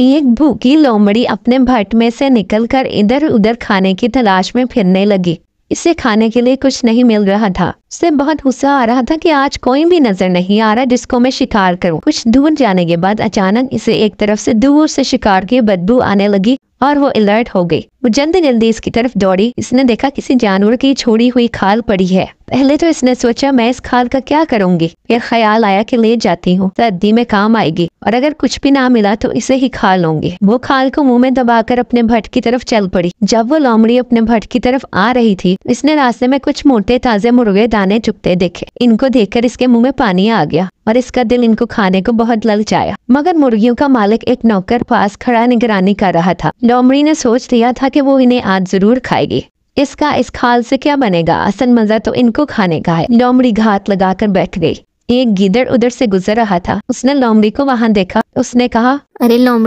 एक भूखी लोमड़ी अपने भट्ट में से निकलकर इधर उधर खाने की तलाश में फिरने लगी इसे खाने के लिए कुछ नहीं मिल रहा था उसे बहुत गुस्सा आ रहा था कि आज कोई भी नजर नहीं आ रहा जिसको मैं शिकार करूं। कुछ दूर जाने के बाद अचानक इसे एक तरफ से दूर से शिकार की बदबू आने लगी और वो अलर्ट हो गई वो जल्द जल्दी इसकी तरफ दौड़ी इसने देखा किसी जानवर की छोड़ी हुई खाल पड़ी है पहले तो इसने सोचा मैं इस खाल का क्या करूंगी ये ख्याल आया कि ले जाती हूँ सर्दी में काम आएगी और अगर कुछ भी ना मिला तो इसे ही खा लूंगी वो खाल को मुंह में दबाकर अपने भट्ट की तरफ चल पड़ी जब वो लोमड़ी अपने भट्ट की तरफ आ रही थी तो इसने रास्ते में कुछ मोटे ताजे मुर्गे दाने चुपते देखे इनको देखकर इसके मुंह में पानी आ गया और इसका दिल इनको खाने को बहुत ललचाया मगर मुर्गियों का मालिक एक नौकर पास खड़ा निगरानी कर रहा था डोमरी ने सोच लिया था की वो इन्हें आज जरूर खाएगी इसका इस खाल से क्या बनेगा असल मजा तो इनको खाने का है लोमड़ी घात लगाकर बैठ गई एक गिदड़ उधर से गुजर रहा था उसने लोमड़ी को वहां देखा उसने कहा अरे लोमड़ी